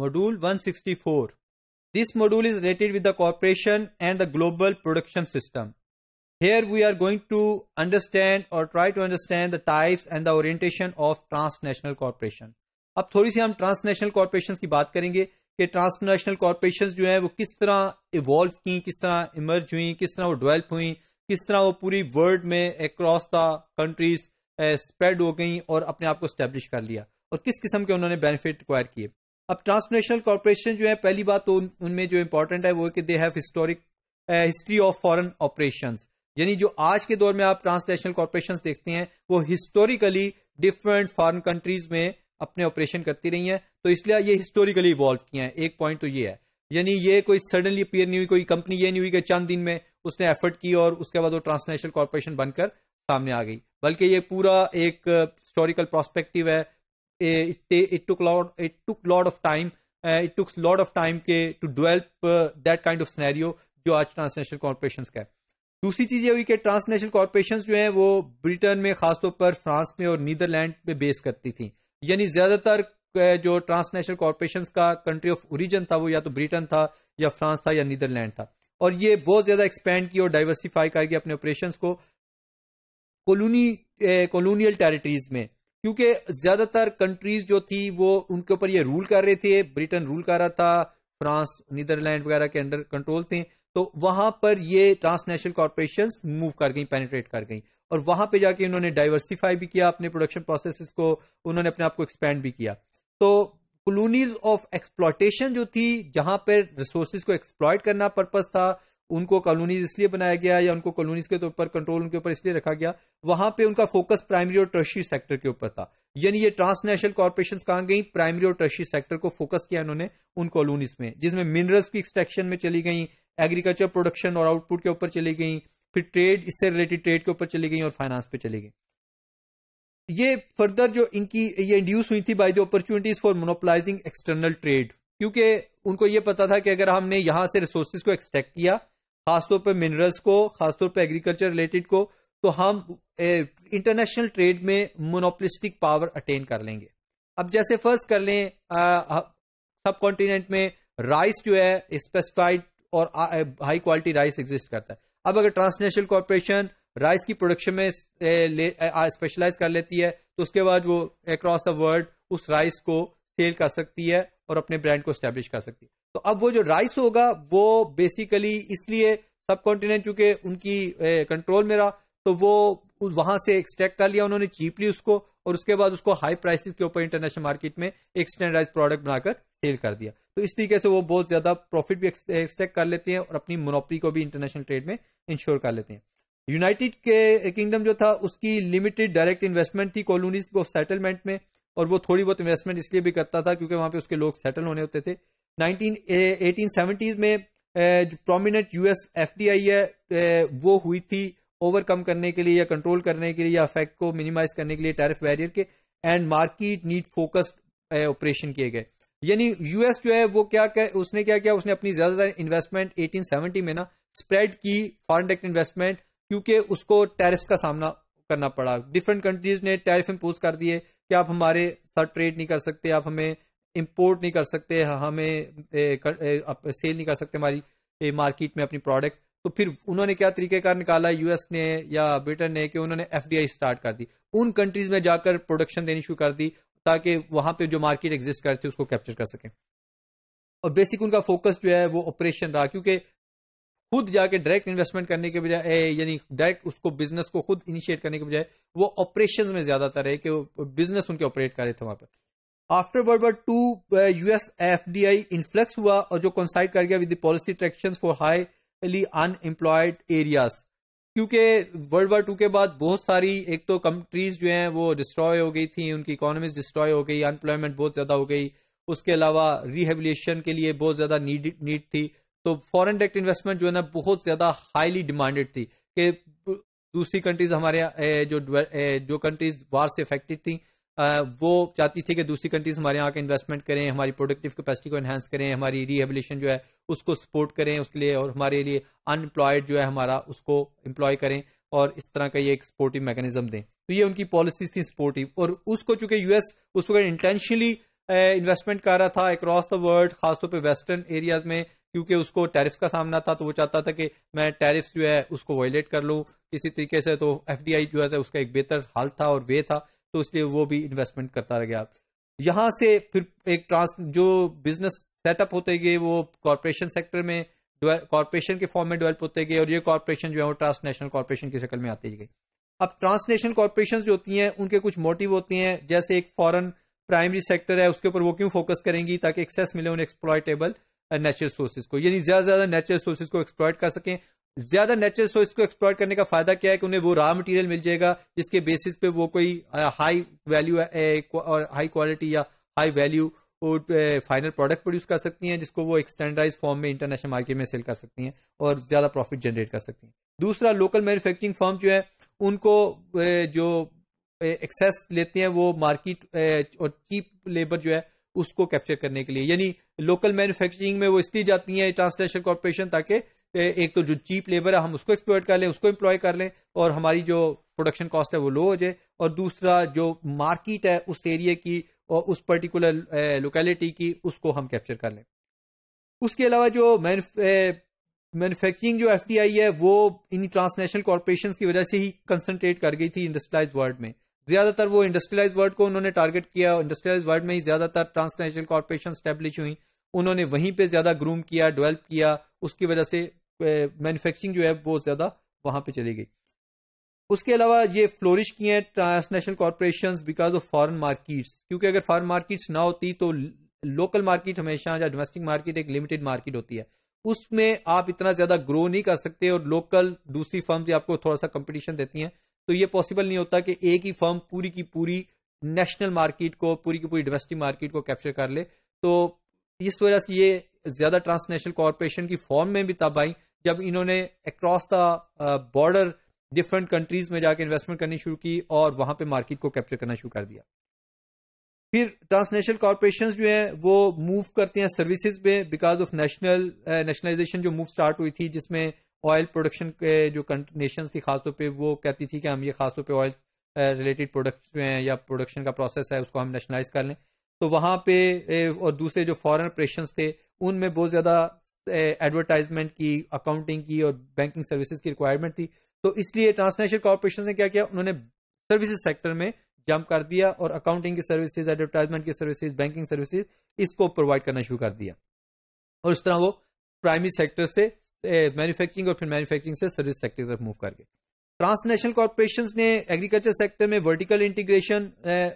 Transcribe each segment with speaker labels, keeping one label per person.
Speaker 1: Module 164. This module is related with the corporation and the global production system. Here we are going to understand or try to understand the types and the orientation of transnational corporation. ab thodi si hum transnational corporations ki baat karenge ki transnational corporations jo hai wo kis tarah evolve ki kis tarah emerge hui kis tarah wo develop hui kis tarah wo puri world mein across the countries spread हो गई और अपने आप को establish कर लिया और किस किस्म के उन्होंने बेनिफिट रिक्वायर किए अब ट्रांसनेशनल कॉरपोरेशन जो है पहली बात तो उनमें जो इंपॉर्टेंट है वो कि they have historic history of foreign operation यानी जो आज के दौर में आप ट्रांसनेशनल कॉरपोरेशन देखते हैं वो हिस्टोरिकली डिफरेंट फॉरन कंट्रीज में अपने ऑपरेशन करती रही हैं तो इसलिए ये हिस्टोरिकली इवॉल्व किए हैं एक पॉइंट तो ये है यानी ये कोई सडनली अपियर नहीं हुई कोई कंपनी ये नहीं हुई कि चंद दिन में उसने एफर्ट की और उसके बाद वो ट्रांसनेशनल कॉरपोरेशन बनकर सामने आ गई बल्कि ये पूरा एक हिस्टोरिकल uh, प्रोस्पेक्टिव है it, it took lot it took lot of time uh, it took lot of time के to develop uh, that kind of scenario जो आज ट्रांसनेशनल कॉरपोरेशन का है दूसरी चीज ये हुई कि ट्रांसनेशनल कॉरपोरेशन जो है वो ब्रिटेन में खासतौर पर फ्रांस में और नीदरलैंड में बेस करती थी यानी ज्यादातर uh, जो ट्रांसनेशनल कॉरपोरेशन का कंट्री ऑफ ओरिजन था वो या तो ब्रिटेन था या फ्रांस था या नीदरलैंड था और ये बहुत ज्यादा एक्सपेंड की और डाइवर्सिफाई करके अपने ऑपरेशन को कॉलोनी कॉलोनियल टेरिटरीज में क्योंकि ज्यादातर कंट्रीज जो थी वो उनके ऊपर ये रूल कर रहे थे ब्रिटेन रूल कर रहा था फ्रांस नीदरलैंड वगैरह के अंडर कंट्रोल थे तो वहां पर ये ट्रांसनेशनल कॉरपोरेशन मूव कर गई पेनिट्रेट कर गई और वहां पे जाके उन्होंने डाइवर्सिफाई भी किया अपने प्रोडक्शन प्रोसेस को उन्होंने अपने आप को एक्सपेंड भी किया तो कॉलोनीज ऑफ एक्सप्लॉयटेशन जो थी जहां पर रिसोर्सिस को एक्सप्लॉयट करना पर्पज था उनको कॉलोनीज इसलिए बनाया गया या उनको कॉलोनीज के तौर पर कंट्रोल उनके ऊपर इसलिए रखा गया वहां पे उनका फोकस प्राइमरी और ट्रशी सेक्टर के ऊपर था यानी ये ट्रांसनेशनल कॉरपोरेशन कहां गई प्राइमरी और ट्रशी सेक्टर को फोकस किया उन्होंने उन कॉलोनीज में जिसमें मिनरल्स की एक्सट्रैक्शन में चली गई एग्रीकल्चर प्रोडक्शन और आउटपुट के ऊपर चली गई फिर ट्रेड इससे रिलेटेड ट्रेड के ऊपर चली गई और फाइनेंस पे चली गई ये फर्दर जो इनकी ये इंड्यूस हुई थी by the opportunities for monopolising external trade क्योंकि उनको ये पता था कि अगर हमने यहां से रिसोर्सेज को एक्सट्रैक्ट किया खासतौर पर मिनरल्स को खासतौर पर एग्रीकल्चर रिलेटेड को तो हम इंटरनेशनल ट्रेड में मोनोपलिस्टिक पावर अटेन कर लेंगे अब जैसे फर्स्ट कर लें सब कॉन्टिनेंट में राइस जो है स्पेसिफाइड और हाई क्वालिटी राइस एग्जिस्ट करता है अब अगर ट्रांसनेशनल कॉरपोरेशन राइस की प्रोडक्शन में स्पेशलाइज कर लेती है तो उसके बाद वो अक्रॉस द वर्ल्ड उस राइस को सेल कर सकती है और अपने ब्रांड को स्टैब्लिश कर सकती है तो अब वो जो राइस होगा वो बेसिकली इसलिए सब कॉन्टिनेंट चूंकि उनकी कंट्रोल में रहा तो वो वहां से एक्सट्रैक्ट कर लिया उन्होंने चीपली उसको और उसके बाद उसको हाई प्राइसेस के ऊपर इंटरनेशनल मार्केट में एक स्टैंडर्डाइज प्रोडक्ट बनाकर सेल कर दिया तो इस तरीके से वो बहुत ज्यादा प्रॉफिट भी एक्सट्रैक्ट कर लेते हैं और अपनी मोनोपरी को भी इंटरनेशनल ट्रेड में इंश्योर कर लेते हैं यूनाइटेड के किंगडम जो था उसकी लिमिटेड डायरेक्ट इन्वेस्टमेंट थी कॉलोनीज को सेटलमेंट में और वो थोड़ी बहुत इन्वेस्टमेंट इसलिए भी करता था क्योंकि वहां पे उसके लोग सेटल होने होते थे 1870s एटीन में जो प्रोमिनेंट यूएस एफडीआई है वो हुई थी ओवरकम करने के लिए या कंट्रोल करने के लिए या इफेक्ट को मिनिमाइज करने के लिए टैरिफ बैरियर के and market need focused operation किए गए यानी यूएस जो है वो क्या कह, उसने क्या किया उसने अपनी ज्यादातर इन्वेस्टमेंट 1870 में ना स्प्रेड की फॉरन डायरेक्ट इन्वेस्टमेंट क्योंकि उसको टैरिफ्स का सामना करना पड़ा डिफरेंट कंट्रीज ने टैरिफ इम्पोज कर दिए कि आप हमारे साथ ट्रेड नहीं कर सकते आप हमें इम्पोर्ट नहीं कर सकते हमें ए, कर, ए, अप, सेल नहीं कर सकते हमारी मार्केट में अपनी प्रोडक्ट तो फिर उन्होंने क्या तरीकेकार निकाला यूएस ने या ब्रिटेन ने कि उन्होंने एफडीआई स्टार्ट कर दी उन कंट्रीज में जाकर प्रोडक्शन देनी शुरू कर दी ताकि वहां पे जो मार्केट एग्जिस्ट करती है उसको कैप्चर कर सकें और बेसिक उनका फोकस जो है वो ऑपरेशन रहा क्योंकि खुद जाके डायरेक्ट इन्वेस्टमेंट करने के बजाय यानी डायरेक्ट उसको बिजनेस को खुद इनिशिएट करने के बजाय वो ऑपरेशन में ज्यादातर है कि बिजनेस उनके ऑपरेट कर रहे थे वहां पर after world war two US F D I influx हुआ और जो कंसाइड कर गया with policy traction for highly unemployed areas क्योंकि वर्ल्ड वार टू के बाद बहुत सारी एक तो कंट्रीज जो हैं वो डिस्ट्रॉय हो गई थी उनकी इकोनॉमीज डिस्ट्रॉय हो गई अनएम्प्लॉयमेंट बहुत ज्यादा हो गई उसके अलावा रिहेबिलेशन के लिए बहुत ज्यादा नीड नीड थी तो फॉरेन डायरेक्ट इन्वेस्टमेंट जो है ना बहुत ज्यादा हाईली डिमांडेड थी कि दूसरी कंट्रीज हमारे जो जो कंट्रीज बाहर से अफेक्टेड थी वो चाहती थी कि दूसरी कंट्रीज हमारे यहाँ का इन्वेस्टमेंट करें हमारी प्रोडक्टिव कैपेसिटी को एनहेंस करें हमारी रिहेबिलेशन जो है उसको सपोर्ट करें उसके लिए और हमारे लिए अनएम्प्लॉयड जो है हमारा उसको एम्प्लॉय करें और इस तरह का ये एक सपोर्टिव मैकेनिज्म दें तो ये उनकी पॉलिसीज थी सपोर्टिव और उसको चूंकि यूएस उस वक्त इंटेंशनली इन्वेस्टमेंट कर रहा था अक्रॉस द वर्ल्ड खासतौर पर वेस्टर्न एरियाज में क्योंकि उसको टैरिफ्स का सामना था तो वो चाहता था कि मैं टैरिफ्स जो है उसको वायलेट कर लूँ किसी तरीके से तो एफ जो है उसका एक बेहतर हाल था और वे था तो इसलिए वो भी इन्वेस्टमेंट करता रह गया यहां से फिर एक ट्रांस जो बिजनेस सेटअप होते गए वो कॉरपोरेशन सेक्टर में कॉरपोरेशन के फॉर्म में डेवलप होते गए और ये कॉरपोरेशन जो है वो ट्रांसनेशनल कॉरपोरेशन की शक्ल में आती गई अब ट्रांसनेशनल कॉरपोरेशन जो होती हैं उनके कुछ मोटिव होते हैं जैसे एक फॉरन प्राइमरी सेक्टर है उसके ऊपर वो क्यों फोकस करेंगी ताकि एक्सेस मिले उन एक्सप्लॉयटेबल नेचुरल सोर्सेज को यानी ज्यादा ज्यादा नेचुरल सोर्सेज को एक्सप्लॉयट कर सकें ज्यादा नेचुरल सोर्स को एक्सप्लोर करने का फायदा क्या है कि उन्हें वो रॉ मटेरियल मिल जाएगा जिसके बेसिस पे वो कोई हाई वैल्यू और हाई क्वालिटी या high value final product produce कर सकती हैं जिसको वो एक फॉर्म में इंटरनेशनल मार्केट में सेल कर सकती हैं और ज्यादा प्रॉफिट जनरेट कर सकती हैं दूसरा लोकल मैन्युफैक्चरिंग फॉर्म जो है उनको जो एक्सेस लेते हैं वो मार्केट और चीप लेबर जो है उसको कैप्चर करने के लिए यानी लोकल मैन्युफैक्चरिंग में वो इसलिए जाती है ट्रांसलेशन कॉरपोरेशन ताकि एक तो जो चीप लेबर है हम उसको एक्सप्लोइट कर लें उसको इंप्लॉय कर लें और हमारी जो प्रोडक्शन कॉस्ट है वो लो हो जाए और दूसरा जो मार्केट है उस एरिया की और उस पर्टिकुलर लोकेलिटी की उसको हम कैप्चर कर लें उसके अलावा जो मैन्युफैक्चरिंग जो एफ है वो इन ट्रांसनेशनल कॉरपोरेशन की वजह से ही कंसनट्रेट कर गई थी इंडस्ट्रियलाइज वर्ल्ड में ज्यादातर वो इंडस्ट्रियलाइज वर्ल्ड को उन्होंने टारगेट किया इंडस्ट्रियलाइज वर्ल्ड में ही ज्यादातर ट्रांसनेशनल कॉरपोरेशन स्टेब्लिश हुई उन्होंने वहीं पे ज्यादा ग्रूम किया डेवलप किया उसकी वजह से मैन्युफैक्चरिंग जो है वो ज़्यादा वहां पे चली गई उसके अलावा ये फ्लोरिश की हैं transnational corporation because of foreign markets क्योंकि अगर फॉरन मार्केट्स ना होती तो लोकल मार्केट हमेशा या डोमेस्टिक मार्केट एक लिमिटेड मार्केट होती है उसमें आप इतना ज्यादा ग्रो नहीं कर सकते और लोकल दूसरी फर्म भी आपको थोड़ा सा कंपटीशन देती हैं तो ये पॉसिबल नहीं होता कि एक ही फर्म पूरी की पूरी नेशनल मार्केट को पूरी की पूरी डोमेस्टिक मार्केट को कैप्चर कर ले तो इस वजह से ये ज्यादा ट्रांसनेशनल कॉरपोरेशन की फॉर्म में भी तब आई जब इन्होंने across the border different countries में जाकर इन्वेस्टमेंट करनी शुरू की और वहां पे मार्केट को कैप्चर करना शुरू कर दिया फिर ट्रांसनेशनल कॉरपोरेशन जो है वो मूव करते हैं सर्विसेज में बिकॉज ऑफ नेशनल नेशनलाइजेशन जो मूव स्टार्ट हुई थी जिसमें ऑयल प्रोडक्शन के जो नेशन थी खासतौर पर वो कहती थी कि हम ये खासतौर पर ऑयल रिलेटेड प्रोडक्ट जो हैं या प्रोडक्शन का प्रोसेस है उसको हम नेशनलाइज कर लें तो वहां पे और दूसरे जो फॉरेन ऑपरेशन थे उनमें बहुत ज्यादा एडवर्टाइजमेंट की अकाउंटिंग की और बैंकिंग सर्विसेज की रिक्वायरमेंट थी तो इसलिए ट्रांसनेशनल कॉरपोरेशन ने क्या किया उन्होंने सर्विसेज सेक्टर में जंप कर दिया और अकाउंटिंग की सर्विसेज एडवर्टाइजमेंट की सर्विसेज बैंकिंग सर्विसेज इसको प्रोवाइड करना शुरू कर दिया और इस तरह वो प्राइमरी सेक्टर से मैन्युफैक्चरिंग और फिर मैन्युफैक्चरिंग से सर्विस सेक्टर तक मूव करके ट्रांसनेशनल कॉरपोरेशन ने एग्रीकल्चर सेक्टर में वर्टिकल इंटीग्रेशन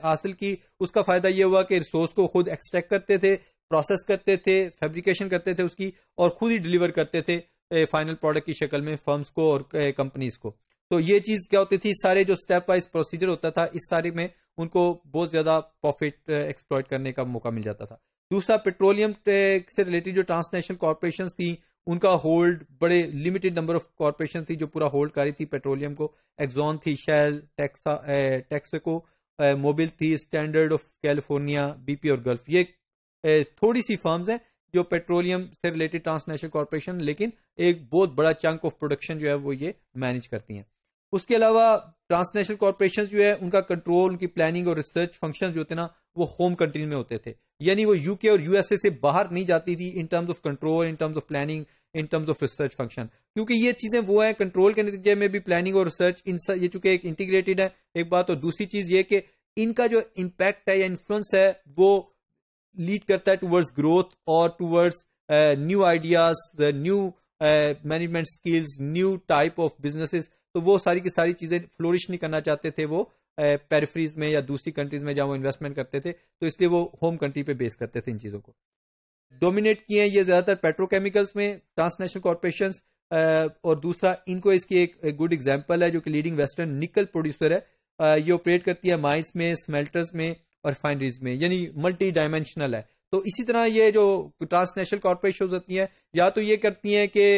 Speaker 1: हासिल की उसका फायदा यह हुआ कि रिसोर्स को खुद एक्सट्रैक्ट करते थे प्रोसेस करते थे फैब्रिकेशन करते थे उसकी और खुद ही डिलीवर करते थे फाइनल प्रोडक्ट की शक्ल में फर्म्स को और कंपनीज को तो ये चीज क्या होती थी सारे जो स्टेप वाइज प्रोसीजर होता था इस सारे में उनको बहुत ज्यादा प्रॉफिट एक्सप्लॉयट करने का मौका मिल जाता था दूसरा पेट्रोलियम से रिलेटेड जो ट्रांसनेशनल कॉरपोरेशन थी उनका होल्ड बड़े लिमिटेड नंबर ऑफ कॉरपोरेशन थी जो पूरा होल्ड कर रही थी पेट्रोलियम को एक्जॉन थी शेल टेक्सा टेक्सको मोबिल थी स्टैंडर्ड ऑफ कैलिफोर्निया बीपी और गल्फ ये थोड़ी सी फर्म्स हैं जो पेट्रोलियम से रिलेटेड ट्रांसनेशनल कॉरपोरेशन लेकिन एक बहुत बड़ा चंक ऑफ प्रोडक्शन जो है वो ये मैनेज करती हैं उसके अलावा ट्रांसनेशनल कॉरपोरेशन जो है उनका कंट्रोल उनकी प्लानिंग और रिसर्च फंक्शन जो होते ना वो होम कंट्रीज में होते थे यानी वो यूके और यूएसए से बाहर नहीं जाती थी in terms of control in terms of planning in terms of research function क्योंकि ये चीजें वो है कंट्रोल के नतीजे में भी प्लानिंग और रिसर्च इन ये चूंकि एक इंटीग्रेटेड है एक बात और दूसरी चीज ये कि इनका जो इम्पैक्ट है या इन्फ्लुएंस है वो लीड करता है टूवर्ड्स ग्रोथ और towards new ideas new management skills new type of businesses तो वो सारी की सारी चीजें फ्लोरिश नहीं करना चाहते थे वो पेरिफ्रीज uh, में या दूसरी कंट्रीज में जहां वो इन्वेस्टमेंट करते थे तो इसलिए वो होम कंट्री पे बेस करते थे इन चीजों को डोमिनेट किए हैं ये ज्यादातर पेट्रोकेमिकल्स में ट्रांसनेशनल कॉरपोरेशन uh, और दूसरा इनको इसकी एक गुड एग्जाम्पल है जो कि लीडिंग वेस्टर्न निकल प्रोड्यूसर है uh, ये ऑपरेट करती है माइंस में स्मेल्टर्स में रिफाइनरीज में यानी मल्टी डायमेंशनल है तो इसी तरह ये जो ट्रांसनेशनल कॉरपोरेशन होती हैं या तो ये करती हैं कि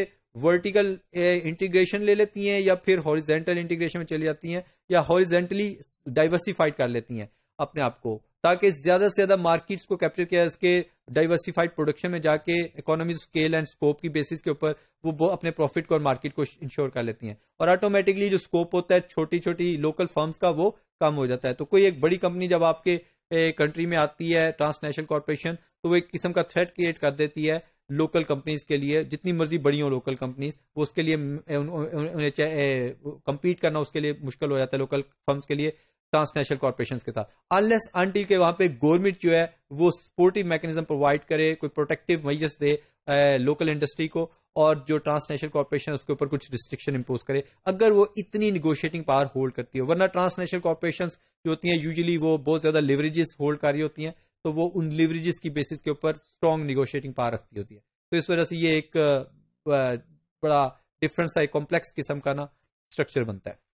Speaker 1: वर्टिकल इंटीग्रेशन ले लेती हैं या फिर हॉरिजेंटल इंटीग्रेशन में चली जाती हैं या हॉरिजेंटली डाइवर्सिफाइड कर लेती हैं अपने आप को ताकि ज्यादा से ज्यादा मार्केट्स को कैप्चर किया इसके डाइवर्सिफाइड प्रोडक्शन में जाके इकोनॉमी स्केल एंड स्कोप की बेसिस के ऊपर वो, वो अपने प्रॉफिट को और मार्केट को इंश्योर कर लेती हैं और ऑटोमेटिकली जो स्कोप होता है छोटी छोटी लोकल फर्म्स का वो कम हो जाता है तो कोई एक बड़ी कंपनी जब आपके कंट्री में आती है ट्रांसनेशनल कॉरपोरेशन तो वो एक किस्म का थ्रेट क्रिएट कर देती है लोकल कंपनीज के लिए जितनी मर्जी बड़ी हो लोकल कंपनीज वो उसके लिए उन्हें कम्पीट करना उसके लिए मुश्किल हो जाता है लोकल फर्म्स के लिए ट्रांसनेशनल कॉरपोरेशन के साथ अनलेस अनटिल के वहां पे गवर्नमेंट जो है वो सपोर्टिव मैकेनिज्म प्रोवाइड करे कोई प्रोटेक्टिव मेजर्स दे लोकल इंडस्ट्री को और जो ट्रांसनेशनल कॉरपोरेशन उसके ऊपर कुछ रिस्ट्रिक्शन इम्पोज करे अगर वो इतनी निगोशिएटिंग पावर होल्ड करती है वरना ट्रांसनेशनल कॉरपोरेशन जो होती है यूजली वो बहुत ज्यादा लिवरेजेस होल्ड कर रही होती है तो वो उन लिवरेजेस की बेसिस के ऊपर स्ट्रॉन्ग निगोशिएटिंग पावर रखती होती है तो इस वजह से ये एक बड़ा डिफरेंस है एक कॉम्प्लेक्स किस्म का ना स्ट्रक्चर बनता है